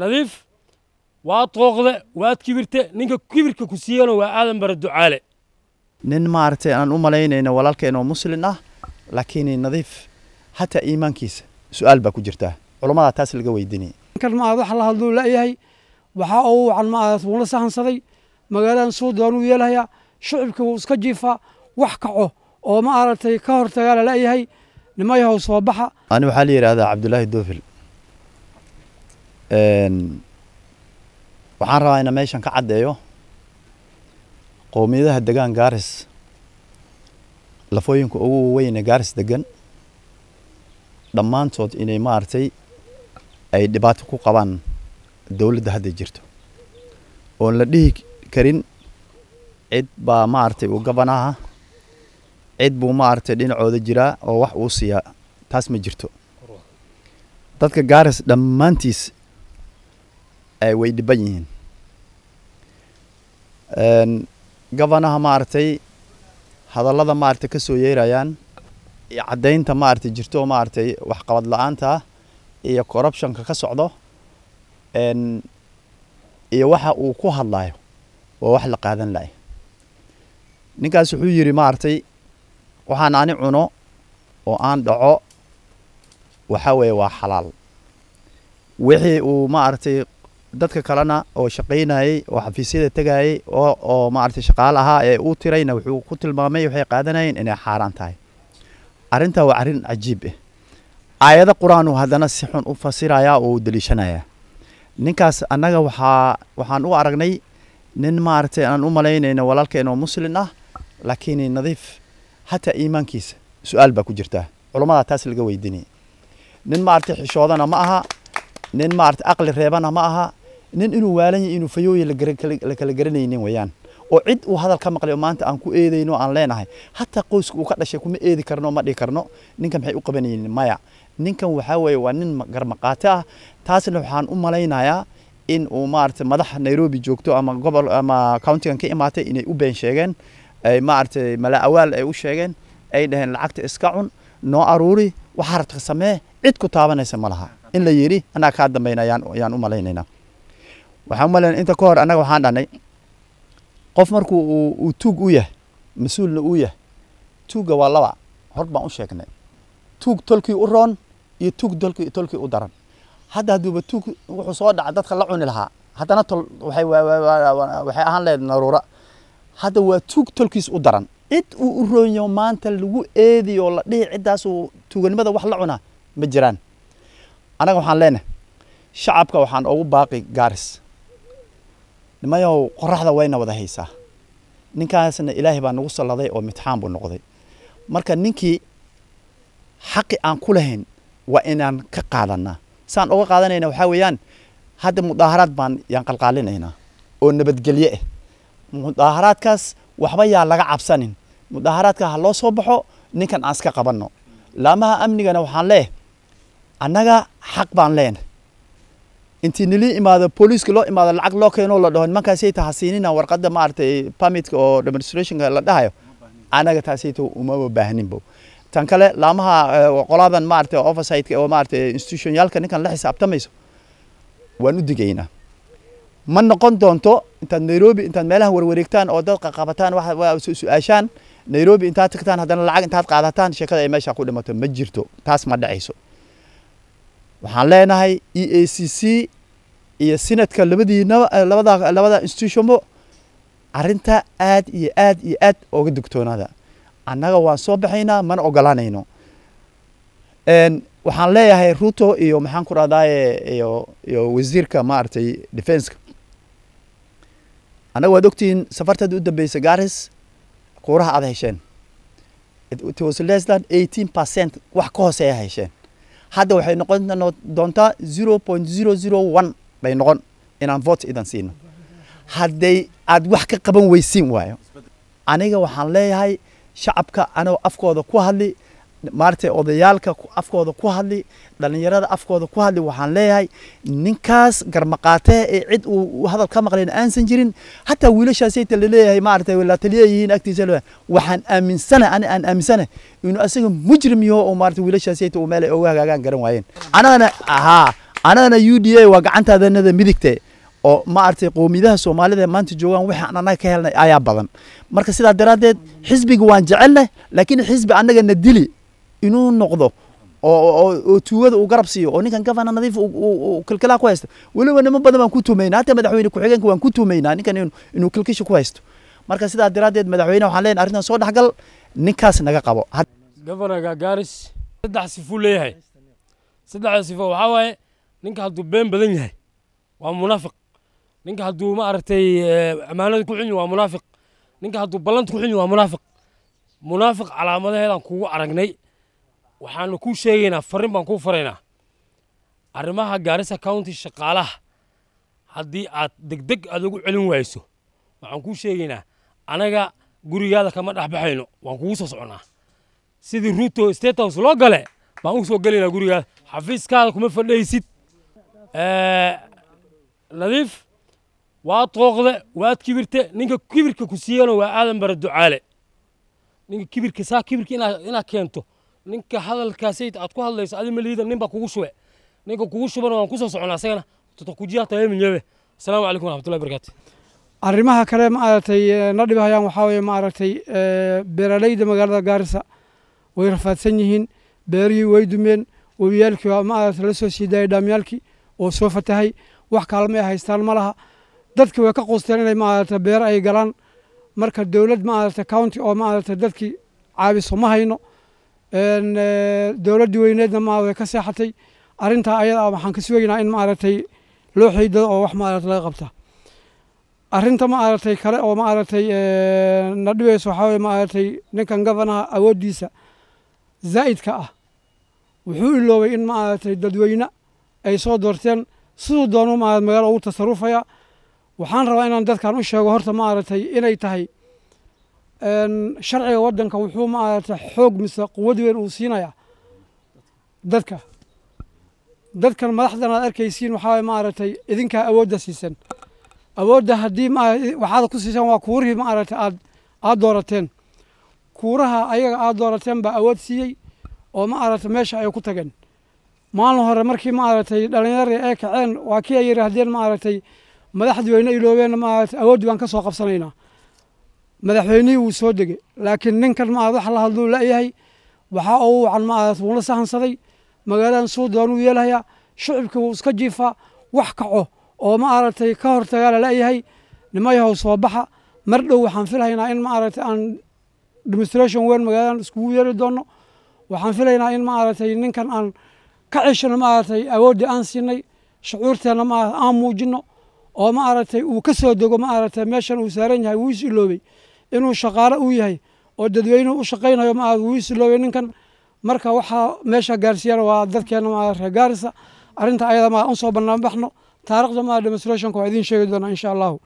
nadiif waa tooqde waad kibirte ninka kibirka ku siiyana waa aadan bara ducaale nin maaragtay aan u malaynayno walaalkeen oo muslin ah laakiin nadiif hataa iimaankiisa su-aal baa ku jirtaa culammadaa taas laga weydiinaya ninkan ma ahad waxa la hadluu la'yahay waxaa oo wacan ma ahad wuula sahansaday magaaladan suudan uu yeelhayaa shicibka wuu iska jiifaa wax kaco oo ma aragtay ka la-yahay nimayahow soo baxa ani waxaa la yidhaahdaa cabdulaahi dofil waxaan rabaa inaan meeshan ka caddeeyo qowmiyadaha degaan gaaris lafooyinka ugu waweyne gaaris degan dhammaantood inay maaragtay ay dhibaato ku qabaan dowladda hadda jirto oon la dhihi karin cid baa maaragtay uu gabanaha cid buu maaragtay dhinacooda jiraa oo wax uu siiyaa taas ma jirto dadka gaaris dhammaantiis way dhiban yihiin gobanaha maaragtay hadallada maaragtay ka soo yeerayaan caddaynta maaragtay jirto maaragtay waxqabad la-aanta iyo corruptionka ka socdo iyo waxa uu ku hadlaayo waa wax la qaadan la ninkaas wuxuu yidhi maaragtay waxaan ani cuno oo aan dhaco waxa weeye waa xalaal wixii uu maaragtay dadka kalena oo shaqaynayey oo xafiisyada tegayey oo maaragtay shaqaale ahaa ee uu tirayna wuxuu ku tilmaamay waxay qaadanayeen inay xaaraan tahay arrintaa waa arrin cajiib ah aayado qur-aanuu haddana si xun u fasirayaa oo u deliishanayaa ninkaas annaga waxaa waxaan u aragnay nin maaragtay aan u malaynayno walaalkeen oo muslin ah laakiin nadiif hataa iimaankiisa su-aal baa ku jirtaa culammadaa taas laga weydiinaya nin maaragtay xishoodana ma aha nin maaragtay aqli reebana ma aha nin inuu waalan yahay inuu fayooye la kala garanaynin wayaan oo cid uu hadal ka maqlay oo maanta aan ku eedayno aan leenahay hataa qoyska uu ka dhashay kuma eedi karno ma dhihi karno ninkan maxay u qabanayeen maya ninkan waxaa weeye waa nin garmaqaate ah taasna waxaan u malaynayaa in uu maaragtay madax nairobi joogto ama gobol ama countigan ka imaatay inay u been sheegeen ay maaragtay mala awaal ay u sheegeen ay dhaheen lacagta iska cun noo aruuri waxaa rabta samee cid ku taabanaysa ma laha in la yidhi anaa kaa dambayn ayaan u malaynaynaa waxaan umaleyn inta ka hor annaga waxaan dhannay qof markuu uu tuug u yahay mas-uulna uu yahay tuugga waa laba hor baan u sheegnay tuug tolkii u roon iyo tuug tolkii tolkii u daran hadda hadduuba tuug wuxuu soo dhaca dadka la cuni lahaa haddana tol waxay waxay ahaan lahayd naruura hadda waa tuug tolkiis u daran cid uu u roonyo maanta lagu eediyo oo la dhihi ciddaasuu tuuganimada wax la cunaa ma jiraan annaga waxaan leenahay shacabka waxaan ugu baaqi gaaris nimayow qoraxda wayna wada haysaa ninkaasna ilaahay baa nagu salladay oo mitixaan buu noqday marka ninkii xaqi aan ku lahayn waa inaan ka qaadanaa saan oga qaadanayna waxaa weeyaan hadda mudaaharaad baan yaan qalqaalinaynaa oo nabadgelye ah mudaaharaadkaas waxba yaa laga cabsanin mudaaharaadka ha loo soo baxo ninkan aan iska qabanno laamaha amnigana waxaan leeh annaga xaq baan leenahy intii nili imaado booliiska loo imaado lacag loo keeno la dhaho nimankaasay ta hasiinina warqadda maaragtay permitka oo demonstrationka la dhahayo anaga taasayto umaba baahninbo tan kale laamaha eh, qoladan maaragtay oversightka oo maaragtay institutionyaalka ninkan la xisaabtamayso waan u digaynaa ma noqon doonto intaad nairobi intaad meelaha warwareegtaan oo dadka qabataan su-aashaan nairobi intaad tagtaan haddana lacag intaad qaadataan sheekada ay meesha ku dhimato ma jirto taas ma dhacayso waxaan leenahay e a c c iyo senatka labadiinaba eh, labada labada institutionbo arrinta aad iyo aad iyo aad oga digtoonaada annaga waan soo baxaynaa mana ogolaanayno waxaan leeyahay ruto iyo maxaan ku dhahdaye iyo iyo wasiirka maaragtay defenseka annaga waad ogtihiin safarteeda u dambeysay garis quuraha aada hesheen it was less than eighteen percent wax ka hooseeya hesheen hadda waxay noqon doontaa zero point zero zero one bay noqon inaan vote idan siino hadday aad wax ka qaban weysiin waayo aniga waxaan leeyahay shacabka anoo afkooda ku hadli maaragtay odayaalka afkooda ku hadli dhalinyarada afkooda ku hadli waxaan leeyahay ninkaas garmaqaatee ee cid uu hadal ka maqlayn aansan jirin hataa wiilashaasayta laleeyahay maaragtay la yihiin agtiisa waxaan aaminsana ani aan aaminsana inuu asaga mujrim yaho oo maarata wiilashaasayta uu meel ay oga hagaagaan garan waayeen anagana ahaa anagana u d a waa gacantaadanada midigte oo maaragtay qowmidaha soomaalida maanta joogaan waxaan annaga ka helnay ayaa badan marka sidaa daraaddeed xisbiga waan jecelnay laakiin xisbi annagana dili inuu noqdo oo tuugada uu garab siiyo oo ninkan gavana nadiif kilkilaa ku haysta weliba nimo badan baan ku tuumaynaa hataa madaxweyne ku-xigeenka waan ku tuumaynaa ninkan inuu kilkisha ku haysto marka sidaa daraaddeed madaxweyne waxaan leenahay arrintan soo dhexgal ninkaas naga qabo gavanaga gaaris saddex sifuu leeyahay saddexda sifo waxaa waaye ninka hadduu been badan yahay waa munaafiq ninka hadduu ma aragtay eh, amaanada ku xunyi waa munaafiq ninka hadduu ballanta ku xunyi waa munaafiq munaafiq calaamadaheedaan kugu aragnay waxaanu kuu sheegaynaa farrin baan kuu faraynaa arrimaha gaarisa county shaqaalaha haddii aad degdeg aad ugu celin wayso waxaan kuu sheegaynaa anaga gurigaada kama dhex baxayno waan kugu soo soconaa sidii ruto state house loo gale baan u soo gelaynaa gurigaada xafiiskaada kuma fadhaysid nadiif waa tooqde waad kibirte ninka kibirka ku siiyana waa aadan bara ducaale ninka kibirka saa kibirka inaad keento ninka hadalkaasayd aad ku hadlayso adi maliida nin baa kugu shube ninka kugu shubana waan kusoo soconaa isagana tutakujiyaha asalaamu calaykum waraxmatullahi barakaatu arrimaha kale maaragtay eh, na dhibahayaan waxaa weeye maaragtay eh, beeraleyda magaalada gaarisa way rafaadsan yihiin beerihii way dumeen webiyaalkii waa maaragtay la soo sii daayay dhaamyaalkii oo soo fatahay wax kaalma ay haystaan ma laha dadki way ka quusteen inay maaragtay beer ay galaan marka dowlad maaragtay county oo maaragtay dadkii caabiso ma hayno Eh, dowladdii weyneedna ma ka seexatay arintaa ayadaa waxaan ka sugaynaa in maaragtay loo xiidado oo wax maarata laga qabta arinta maaragtay kale oo maaragtay eh, na dhibeyso waxaa maaragtay ninkan gabanaha awooddiisa zaa'idka ah wuxuu iloobay in maaragtay dadweyne ay soo doorteen siduu doonu maara magaala ugu tasarufaya waxaan rabaa inaan dadkan u sheego horta maaragtay inay tahay sharciga wadanka wuxuu maaragta xoog mise quwad weyn uu siinaya dadka dadkan madaxdan aad arkaysiin waxaa maaragtay idinkaa awoodda siisan awoodda haddii waxaad ku siisan waa kuurihii maarata aad aada doorateen kuuraha ayaga aad doorateen baa awood siiyey oo maarata meesha ay ku tageen maalin hore markii maaragtay dhallinyari ay kaceen waa kii ay yidhaahdeen maaragtay madaxdi weyne iloobeen maarata awooddi baan ka soo qabsanaynaa madaxweynihii wuu soo degey laakiin ninkan maaad wax la hadluu la'yahay waxaa oo wacan maaad wuula sahansaday magaaladan suu doonuu yeelhayaa shicibkii wuu iska jiifaa wax kaco oo ma aragtay ka hortagaa la la'yahay nimayahow soo baxa mar dhow waxaan filahaynaa in ma aragtay aan demonstration weyn magaaladan iskugu yeeri doonno waxaan filaynaa in ma ninkan aan ka ceshano ma awooddii aan siinay shucuurteenna ma aan muujinno oo ma uu ka soo dego ma aragtay meeshan uu saaran yahay wuu is iloobay inuu shaqaalo uu yahay oo dadweyne u shaqaynayo maaha wuu ninkan marka waxaa meesha gaarsiiyana waa dadkeena maaha reer gaarisa arrinta ayada maaha unsoo bannaan baxno taarikhda maa demonstrationka waa idiin sheegi doonaa insha allahu